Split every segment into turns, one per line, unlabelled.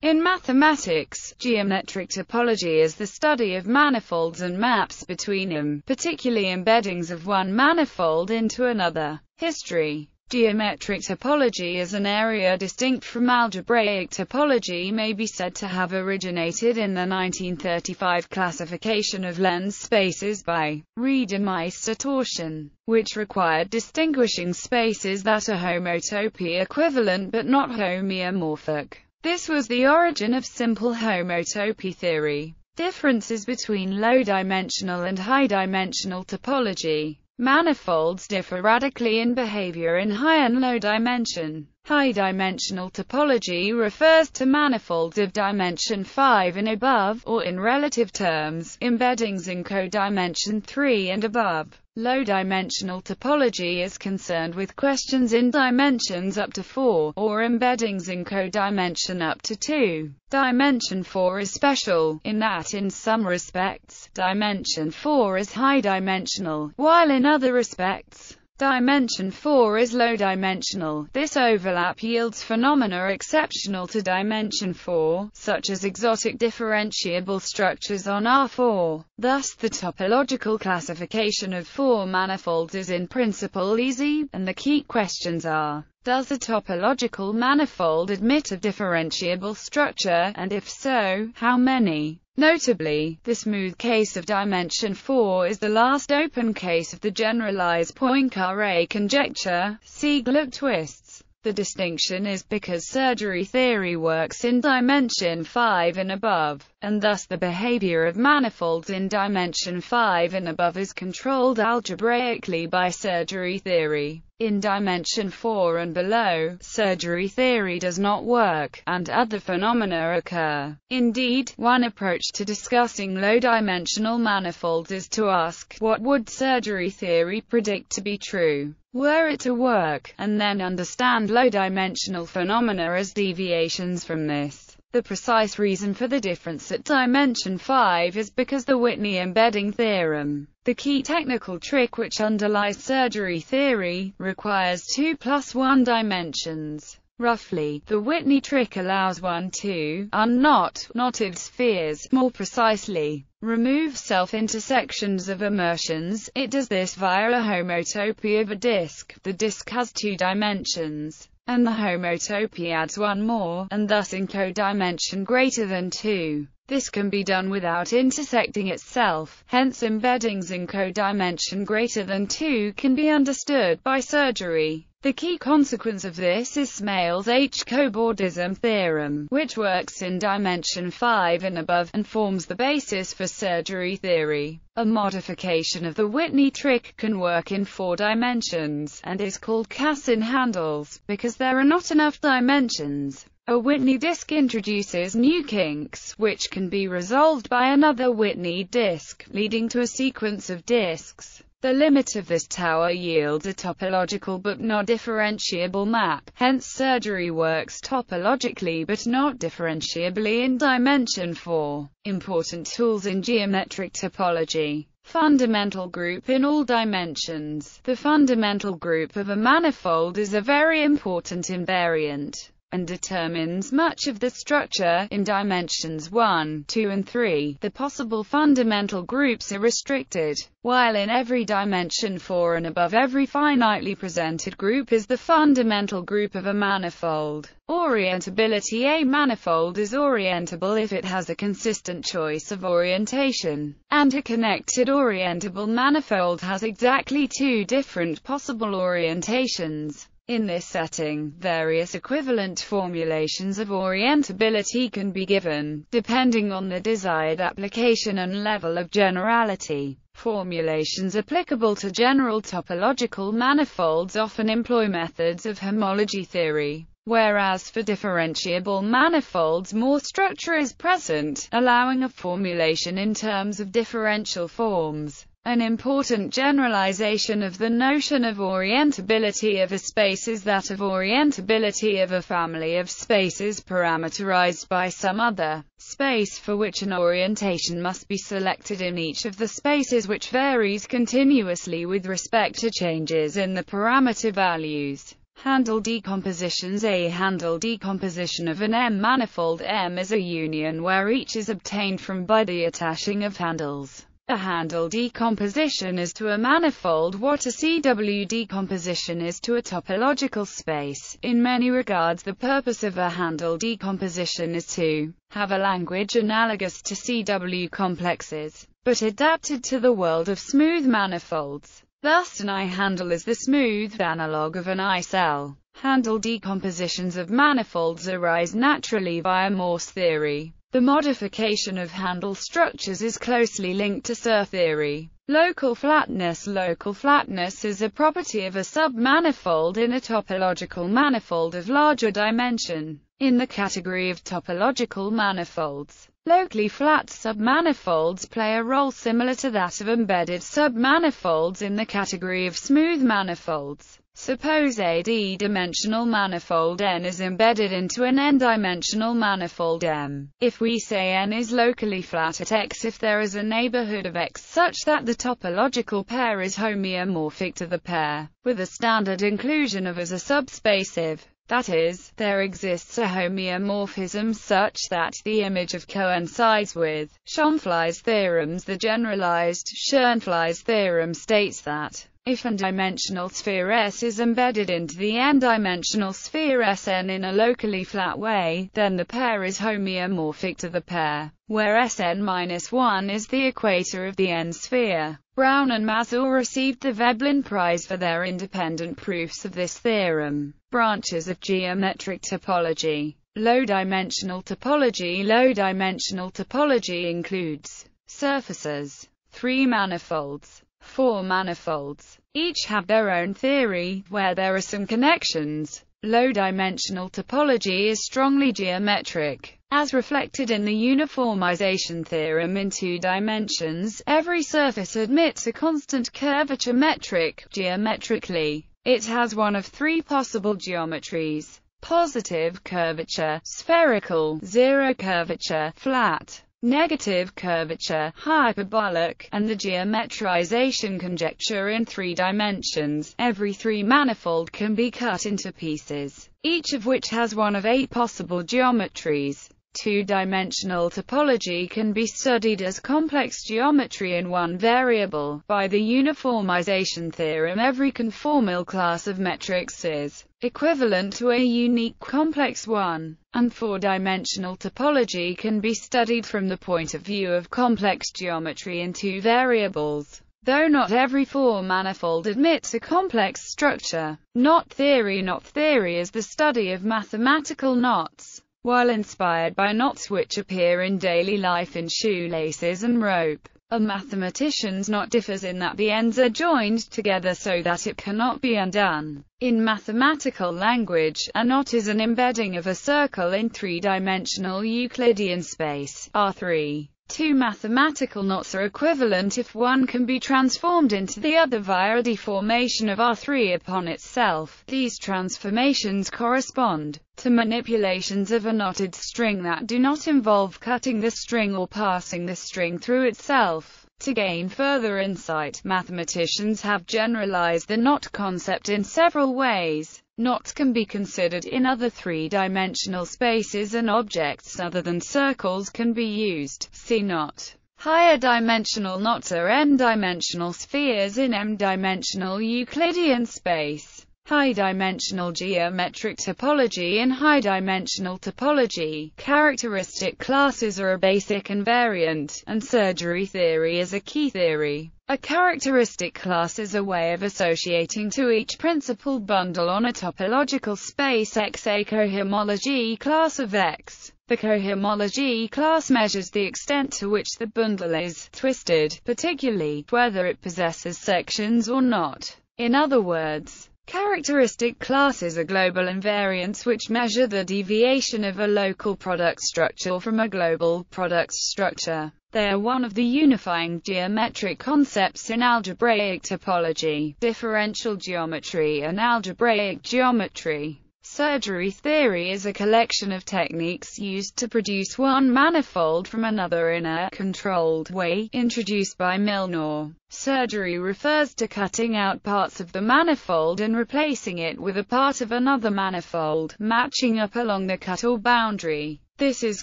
In mathematics, geometric topology is the study of manifolds and maps between them, particularly embeddings of one manifold into another. History Geometric topology as an area distinct from algebraic topology may be said to have originated in the 1935 classification of lens spaces by Rieder-Meister torsion, which required distinguishing spaces that are homotopy equivalent but not homeomorphic. This was the origin of simple homotopy theory. Differences between low-dimensional and high-dimensional topology. Manifolds differ radically in behavior in high and low dimension. High-dimensional topology refers to manifolds of dimension 5 and above, or in relative terms, embeddings in codimension 3 and above. Low-dimensional topology is concerned with questions in dimensions up to 4, or embeddings in codimension up to 2. Dimension 4 is special, in that in some respects, dimension 4 is high-dimensional, while in other respects, Dimension 4 is low-dimensional. This overlap yields phenomena exceptional to dimension 4, such as exotic differentiable structures on R4. Thus, the topological classification of four manifolds is in principle easy, and the key questions are, does a topological manifold admit a differentiable structure, and if so, how many? Notably, the smooth case of dimension 4 is the last open case of the generalized Poincare conjecture. See Gluck twists. The distinction is because surgery theory works in dimension 5 and above, and thus the behavior of manifolds in dimension 5 and above is controlled algebraically by surgery theory in dimension 4 and below, surgery theory does not work, and other phenomena occur. Indeed, one approach to discussing low-dimensional manifolds is to ask, what would surgery theory predict to be true? Were it to work, and then understand low-dimensional phenomena as deviations from this. The precise reason for the difference at dimension 5 is because the Whitney embedding theorem, the key technical trick which underlies surgery theory, requires 2 plus 1 dimensions. Roughly, the Whitney trick allows one to unknot knotted spheres more precisely. Remove self-intersections of immersions. It does this via a homotopy of a disk. The disk has two dimensions and the homotopy adds one more, and thus in codimension greater than 2. This can be done without intersecting itself, hence embeddings in codimension greater than 2 can be understood by surgery. The key consequence of this is Smale's H-cobordism theorem, which works in dimension 5 and above, and forms the basis for surgery theory. A modification of the Whitney trick can work in four dimensions, and is called Cassin handles, because there are not enough dimensions. A Whitney disk introduces new kinks, which can be resolved by another Whitney disk, leading to a sequence of disks. The limit of this tower yields a topological but not differentiable map, hence surgery works topologically but not differentiably in dimension 4. Important tools in geometric topology fundamental group in all dimensions. The fundamental group of a manifold is a very important invariant and determines much of the structure. In dimensions 1, 2 and 3, the possible fundamental groups are restricted, while in every dimension 4 and above every finitely presented group is the fundamental group of a manifold. Orientability A manifold is orientable if it has a consistent choice of orientation, and a connected orientable manifold has exactly two different possible orientations. In this setting, various equivalent formulations of orientability can be given, depending on the desired application and level of generality. Formulations applicable to general topological manifolds often employ methods of homology theory, whereas for differentiable manifolds more structure is present, allowing a formulation in terms of differential forms. An important generalization of the notion of orientability of a space is that of orientability of a family of spaces parameterized by some other space for which an orientation must be selected in each of the spaces which varies continuously with respect to changes in the parameter values. Handle decompositions A handle decomposition of an M manifold M is a union where each is obtained from by the attaching of handles. A handle decomposition is to a manifold what a CW decomposition is to a topological space. In many regards the purpose of a handle decomposition is to have a language analogous to CW complexes, but adapted to the world of smooth manifolds. Thus an I-handle is the smooth analog of an I-cell. Handle decompositions of manifolds arise naturally via Morse theory. The modification of handle structures is closely linked to SIR theory. Local flatness Local flatness is a property of a submanifold in a topological manifold of larger dimension. In the category of topological manifolds, locally flat submanifolds play a role similar to that of embedded submanifolds in the category of smooth manifolds. Suppose a d-dimensional manifold N is embedded into an n-dimensional manifold M. If we say N is locally flat at X if there is a neighborhood of X such that the topological pair is homeomorphic to the pair, with a standard inclusion of as a subspace if, that is, there exists a homeomorphism such that the image of coincides with Schonflies theorems. The generalized Schonflies theorem states that if n-dimensional sphere S is embedded into the n-dimensional sphere Sn in a locally flat way, then the pair is homeomorphic to the pair, where Sn-1 is the equator of the n-sphere. Brown and Mazur received the Veblen Prize for their independent proofs of this theorem. Branches of geometric topology Low-dimensional topology Low-dimensional topology includes surfaces, three manifolds, four manifolds. Each have their own theory, where there are some connections. Low-dimensional topology is strongly geometric, as reflected in the uniformization theorem in two dimensions. Every surface admits a constant curvature metric. Geometrically, it has one of three possible geometries positive curvature, spherical, zero curvature, flat negative curvature, hyperbolic, and the geometrization conjecture in three dimensions. Every three manifold can be cut into pieces, each of which has one of eight possible geometries two-dimensional topology can be studied as complex geometry in one variable. By the uniformization theorem every conformal class of metrics is equivalent to a unique complex one, and four-dimensional topology can be studied from the point of view of complex geometry in two variables though not every four manifold admits a complex structure. Knot theory Knot theory is the study of mathematical knots while inspired by knots which appear in daily life in shoelaces and rope. A mathematician's knot differs in that the ends are joined together so that it cannot be undone. In mathematical language, a knot is an embedding of a circle in three-dimensional Euclidean space, R3. Two mathematical knots are equivalent if one can be transformed into the other via a deformation of R3 upon itself. These transformations correspond to manipulations of a knotted string that do not involve cutting the string or passing the string through itself. To gain further insight, mathematicians have generalized the knot concept in several ways. Knots can be considered in other three-dimensional spaces and objects other than circles can be used, see knot. Higher dimensional knots are n-dimensional spheres in m-dimensional Euclidean space. High-dimensional geometric topology and high-dimensional topology. Characteristic classes are a basic invariant, and surgery theory is a key theory. A characteristic class is a way of associating to each principal bundle on a topological space X a cohomology class of X. The cohomology class measures the extent to which the bundle is twisted, particularly whether it possesses sections or not. In other words, Characteristic classes are global invariants which measure the deviation of a local product structure from a global product structure. They are one of the unifying geometric concepts in algebraic topology, differential geometry and algebraic geometry. Surgery theory is a collection of techniques used to produce one manifold from another in a controlled way, introduced by Milnor. Surgery refers to cutting out parts of the manifold and replacing it with a part of another manifold, matching up along the cut or boundary. This is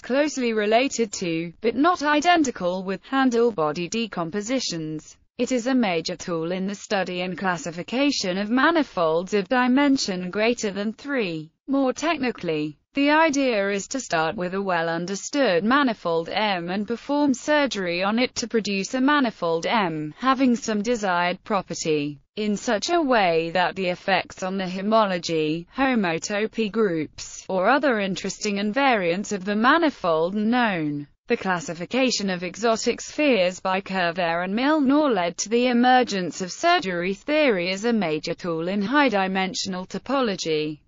closely related to, but not identical with, handle body decompositions. It is a major tool in the study and classification of manifolds of dimension greater than 3. More technically, the idea is to start with a well-understood manifold M and perform surgery on it to produce a manifold M, having some desired property, in such a way that the effects on the homology, homotopy groups, or other interesting invariants of the manifold known. The classification of exotic spheres by Curver and Milnor led to the emergence of surgery theory as a major tool in high-dimensional topology.